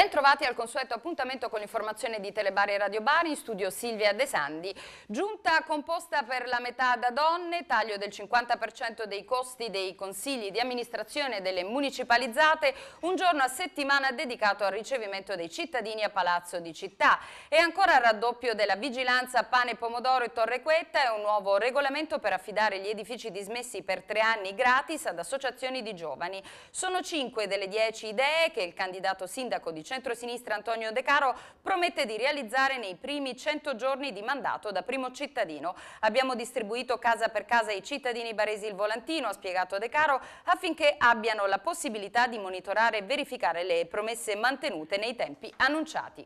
Bentrovati al consueto appuntamento con l'informazione di Telebari e Radio Bari, in studio Silvia De Sandi. Giunta composta per la metà da donne, taglio del 50% dei costi dei consigli di amministrazione delle municipalizzate, un giorno a settimana dedicato al ricevimento dei cittadini a Palazzo di Città e ancora raddoppio della vigilanza pane, pomodoro e Torre Quetta e un nuovo regolamento per affidare gli edifici dismessi per tre anni gratis ad associazioni di giovani. Sono cinque delle dieci idee che il candidato sindaco di centrosinistra Antonio De Caro promette di realizzare nei primi 100 giorni di mandato da primo cittadino. Abbiamo distribuito casa per casa ai cittadini baresi il volantino, ha spiegato De Caro, affinché abbiano la possibilità di monitorare e verificare le promesse mantenute nei tempi annunciati.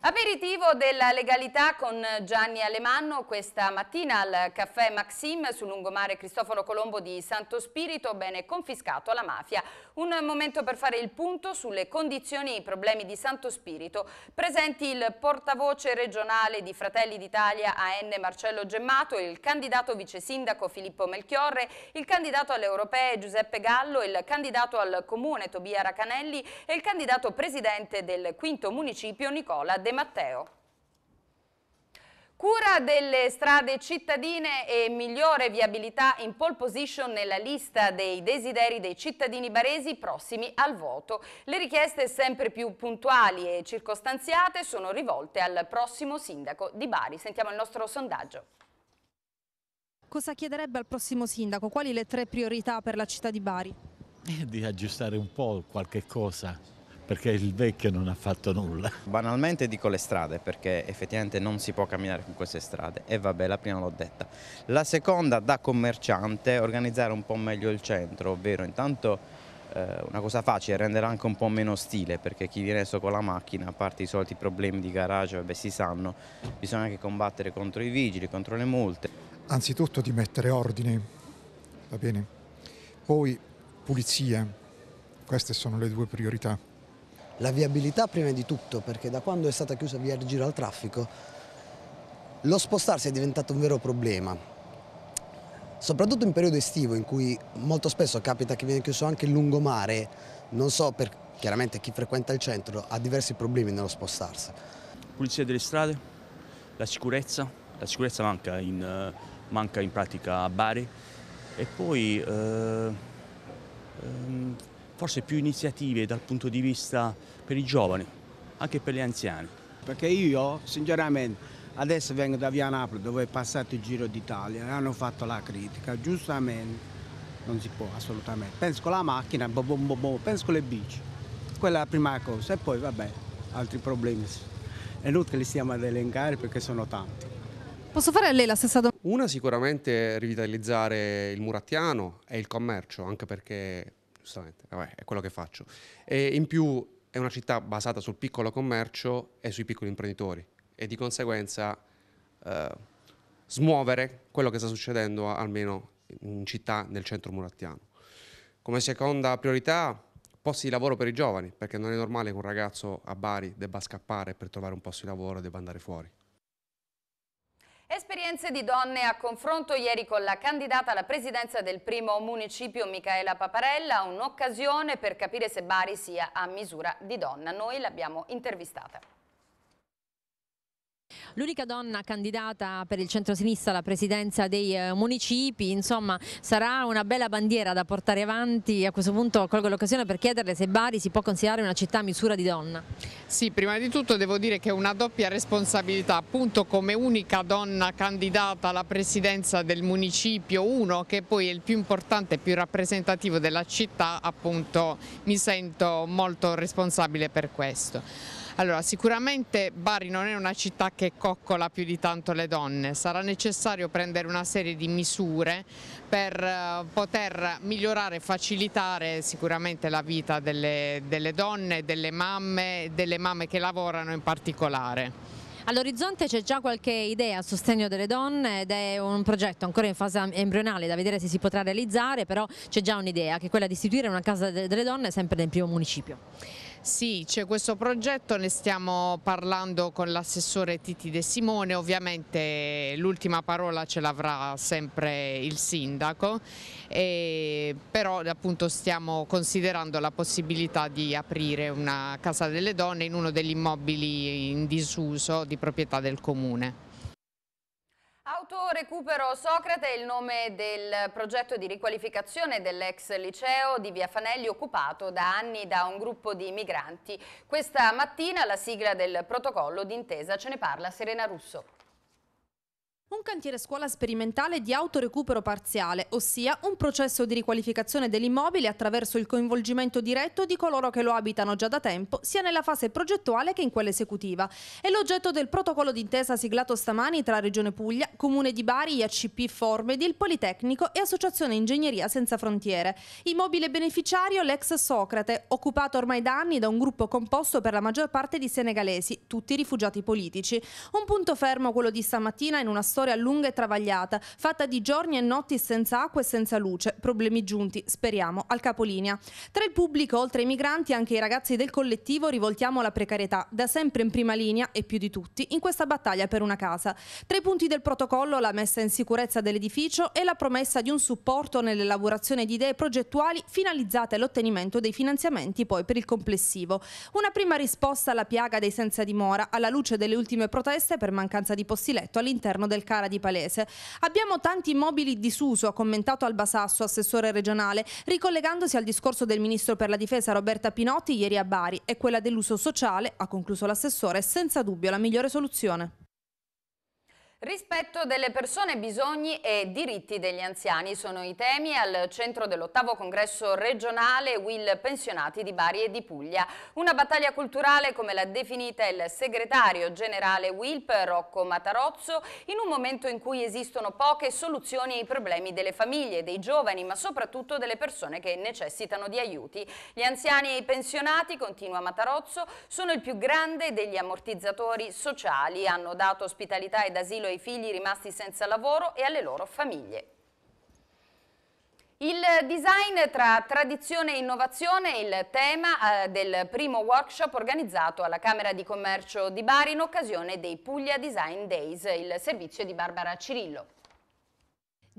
Aperitivo della legalità con Gianni Alemanno questa mattina al caffè Maxim sul lungomare Cristoforo Colombo di Santo Spirito, bene confiscato alla mafia. Un momento per fare il punto sulle condizioni e i problemi di Santo Spirito. Presenti il portavoce regionale di Fratelli d'Italia AN Marcello Gemmato, il candidato vice sindaco Filippo Melchiorre, il candidato alle europee Giuseppe Gallo, il candidato al comune Tobia Racanelli e il candidato presidente del quinto municipio Nicola De De Matteo. Cura delle strade cittadine e migliore viabilità in pole position nella lista dei desideri dei cittadini baresi prossimi al voto. Le richieste sempre più puntuali e circostanziate sono rivolte al prossimo sindaco di Bari. Sentiamo il nostro sondaggio. Cosa chiederebbe al prossimo sindaco? Quali le tre priorità per la città di Bari? Eh, di aggiustare un po' qualche cosa perché il vecchio non ha fatto nulla. Banalmente dico le strade perché effettivamente non si può camminare con queste strade e vabbè la prima l'ho detta. La seconda da commerciante organizzare un po' meglio il centro, ovvero intanto eh, una cosa facile, rendere anche un po' meno stile perché chi viene solo con la macchina, a parte i soliti problemi di garage, vabbè si sanno, bisogna anche combattere contro i vigili, contro le multe. Anzitutto di mettere ordine, va bene? Poi pulizia, queste sono le due priorità la viabilità prima di tutto, perché da quando è stata chiusa via il Giro al traffico, lo spostarsi è diventato un vero problema. Soprattutto in periodo estivo, in cui molto spesso capita che viene chiuso anche il lungomare, non so, per, chiaramente chi frequenta il centro ha diversi problemi nello spostarsi. Pulizia delle strade, la sicurezza, la sicurezza manca in, eh, manca in pratica a Bari e poi eh, ehm, forse più iniziative dal punto di vista per i giovani, anche per gli anziani. Perché io, sinceramente, adesso vengo da Via Napoli dove è passato il Giro d'Italia e hanno fatto la critica, giustamente non si può assolutamente. Penso con la macchina, bo bo bo boh, penso con le bici, quella è la prima cosa e poi vabbè, altri problemi. È inutile li stiamo ad elencare perché sono tanti. Posso fare a lei la stessa domanda? Una sicuramente rivitalizzare il murattiano e il commercio, anche perché giustamente, Vabbè, è quello che faccio. E in più è una città basata sul piccolo commercio e sui piccoli imprenditori e di conseguenza eh, smuovere quello che sta succedendo almeno in città nel centro murattiano. Come seconda priorità posti di lavoro per i giovani, perché non è normale che un ragazzo a Bari debba scappare per trovare un posto di lavoro e debba andare fuori. Esperienze di donne a confronto ieri con la candidata alla presidenza del primo municipio Micaela Paparella, un'occasione per capire se Bari sia a misura di donna. Noi l'abbiamo intervistata l'unica donna candidata per il centro-sinistra alla presidenza dei eh, municipi, insomma sarà una bella bandiera da portare avanti a questo punto colgo l'occasione per chiederle se Bari si può considerare una città a misura di donna. Sì, prima di tutto devo dire che è una doppia responsabilità, appunto come unica donna candidata alla presidenza del municipio 1 che poi è il più importante e più rappresentativo della città, appunto mi sento molto responsabile per questo. Allora, sicuramente Bari non è una città che coccola più di tanto le donne, sarà necessario prendere una serie di misure per eh, poter migliorare e facilitare sicuramente la vita delle, delle donne, delle mamme, delle mamme che lavorano in particolare. All'orizzonte c'è già qualche idea a sostegno delle donne ed è un progetto ancora in fase embrionale da vedere se si potrà realizzare, però c'è già un'idea che è quella di istituire una casa delle donne sempre nel primo municipio. Sì, c'è questo progetto, ne stiamo parlando con l'assessore Titi De Simone, ovviamente l'ultima parola ce l'avrà sempre il sindaco, però appunto stiamo considerando la possibilità di aprire una casa delle donne in uno degli immobili in disuso di proprietà del comune. Autorecupero Socrate è il nome del progetto di riqualificazione dell'ex liceo di Via Fanelli occupato da anni da un gruppo di migranti. Questa mattina la sigla del protocollo d'intesa ce ne parla Serena Russo. Un cantiere scuola sperimentale di autorecupero parziale, ossia un processo di riqualificazione dell'immobile attraverso il coinvolgimento diretto di coloro che lo abitano già da tempo, sia nella fase progettuale che in quella esecutiva. È l'oggetto del protocollo d'intesa siglato stamani tra Regione Puglia, Comune di Bari, IACP Formedi, il Politecnico e Associazione Ingegneria Senza Frontiere. Immobile beneficiario l'ex Socrate, occupato ormai da anni da un gruppo composto per la maggior parte di senegalesi, tutti rifugiati politici. Un punto fermo quello di stamattina in una storia storia lunga e travagliata, fatta di giorni e notti senza acqua e senza luce, problemi giunti, speriamo, al capolinea. Tra il pubblico, oltre ai migranti, anche i ragazzi del collettivo rivoltiamo la precarietà, da sempre in prima linea e più di tutti, in questa battaglia per una casa. Tra i punti del protocollo la messa in sicurezza dell'edificio e la promessa di un supporto nell'elaborazione di idee progettuali finalizzate all'ottenimento dei finanziamenti poi per il complessivo. Una prima risposta alla piaga dei senza dimora, alla luce delle ultime proteste per mancanza di posti letto all'interno del Cara di Palese. Abbiamo tanti immobili disuso, ha commentato Albasasso, assessore regionale, ricollegandosi al discorso del ministro per la difesa Roberta Pinotti ieri a Bari e quella dell'uso sociale, ha concluso l'assessore, senza dubbio la migliore soluzione. Rispetto delle persone, bisogni e diritti degli anziani sono i temi al centro dell'ottavo congresso regionale Will Pensionati di Bari e di Puglia. Una battaglia culturale come l'ha definita il segretario generale Wilp Rocco Matarozzo in un momento in cui esistono poche soluzioni ai problemi delle famiglie, dei giovani ma soprattutto delle persone che necessitano di aiuti. Gli anziani e i pensionati, continua Matarozzo, sono il più grande degli ammortizzatori sociali, hanno dato ospitalità ed asilo ai figli rimasti senza lavoro e alle loro famiglie. Il design tra tradizione e innovazione è il tema eh, del primo workshop organizzato alla Camera di Commercio di Bari in occasione dei Puglia Design Days, il servizio di Barbara Cirillo.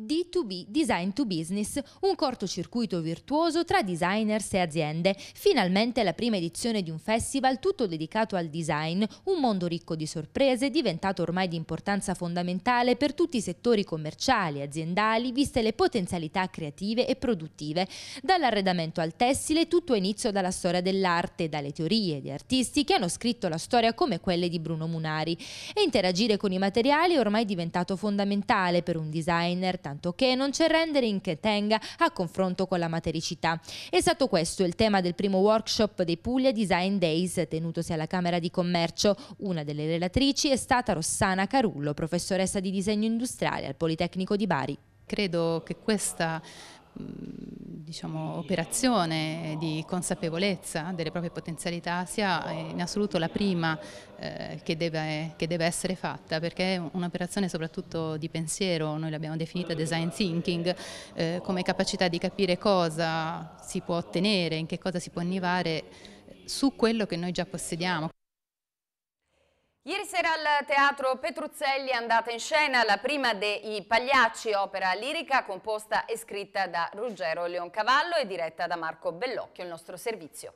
D2B Design to Business, un cortocircuito virtuoso tra designers e aziende. Finalmente la prima edizione di un festival tutto dedicato al design, un mondo ricco di sorprese diventato ormai di importanza fondamentale per tutti i settori commerciali e aziendali, viste le potenzialità creative e produttive. Dall'arredamento al tessile tutto inizio dalla storia dell'arte, dalle teorie di artisti che hanno scritto la storia come quelle di Bruno Munari. E interagire con i materiali è ormai diventato fondamentale per un designer, tanto che non c'è rendering che tenga a confronto con la matericità. È stato questo il tema del primo workshop dei Puglia Design Days tenutosi alla Camera di Commercio. Una delle relatrici è stata Rossana Carullo, professoressa di disegno industriale al Politecnico di Bari. Credo che questa diciamo, operazione di consapevolezza delle proprie potenzialità sia in assoluto la prima eh, che, deve, che, deve, essere fatta perché è un'operazione soprattutto di pensiero, noi l'abbiamo definita design thinking, eh, come capacità di capire cosa si può ottenere, in che cosa si può annivare su quello che noi già possediamo. Ieri sera al Teatro Petruzzelli è andata in scena la prima dei Pagliacci, opera lirica composta e scritta da Ruggero Leoncavallo e diretta da Marco Bellocchio, il nostro servizio.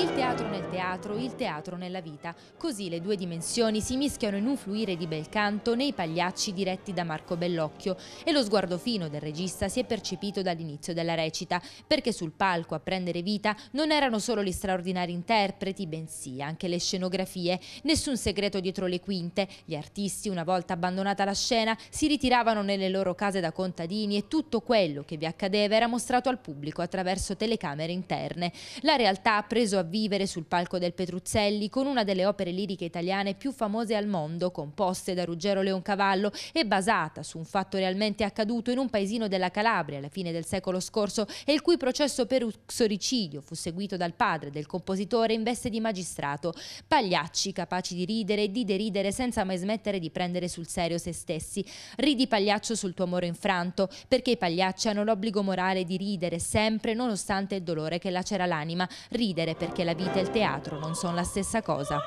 Il teatro nel teatro, il teatro nella vita. Così le due dimensioni si mischiano in un fluire di bel canto nei pagliacci diretti da Marco Bellocchio e lo sguardo fino del regista si è percepito dall'inizio della recita, perché sul palco a prendere vita non erano solo gli straordinari interpreti, bensì anche le scenografie. Nessun segreto dietro le quinte. Gli artisti, una volta abbandonata la scena, si ritiravano nelle loro case da contadini e tutto quello che vi accadeva era mostrato al pubblico attraverso telecamere interne. La realtà ha preso a vivere sul palco del Petruzzelli con una delle opere liriche italiane più famose al mondo, composte da Ruggero Leoncavallo e basata su un fatto realmente accaduto in un paesino della Calabria alla fine del secolo scorso e il cui processo per uxoricidio fu seguito dal padre del compositore in veste di magistrato. Pagliacci capaci di ridere e di deridere senza mai smettere di prendere sul serio se stessi. Ridi pagliaccio sul tuo amore infranto, perché i pagliacci hanno l'obbligo morale di ridere sempre nonostante il dolore che lacera l'anima. Ridere perché che la vita e il teatro non sono la stessa cosa.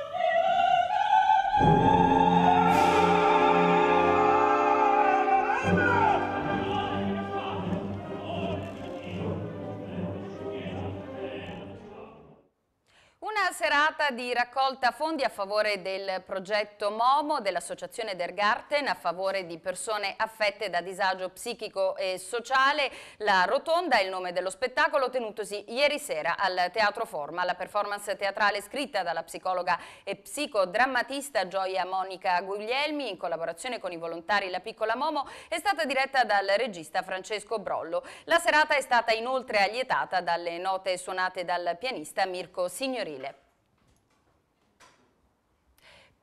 giornata di raccolta fondi a favore del progetto MOMO dell'Associazione Der Garten a favore di persone affette da disagio psichico e sociale. La Rotonda è il nome dello spettacolo tenutosi ieri sera al Teatro Forma. La performance teatrale scritta dalla psicologa e psicodrammatista Gioia Monica Guglielmi in collaborazione con i volontari La Piccola Momo è stata diretta dal regista Francesco Brollo. La serata è stata inoltre allietata dalle note suonate dal pianista Mirko Signorile.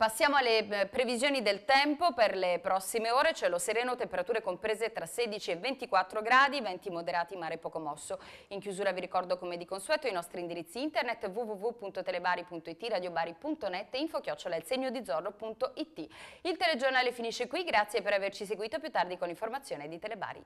Passiamo alle eh, previsioni del tempo per le prossime ore, cielo sereno, temperature comprese tra 16 e 24 gradi, venti moderati, mare poco mosso. In chiusura vi ricordo come di consueto i nostri indirizzi internet www.telebari.it, radiobari.net e infochiocciola il segno di zorro.it. Il telegiornale finisce qui, grazie per averci seguito più tardi con l'informazione di Telebari.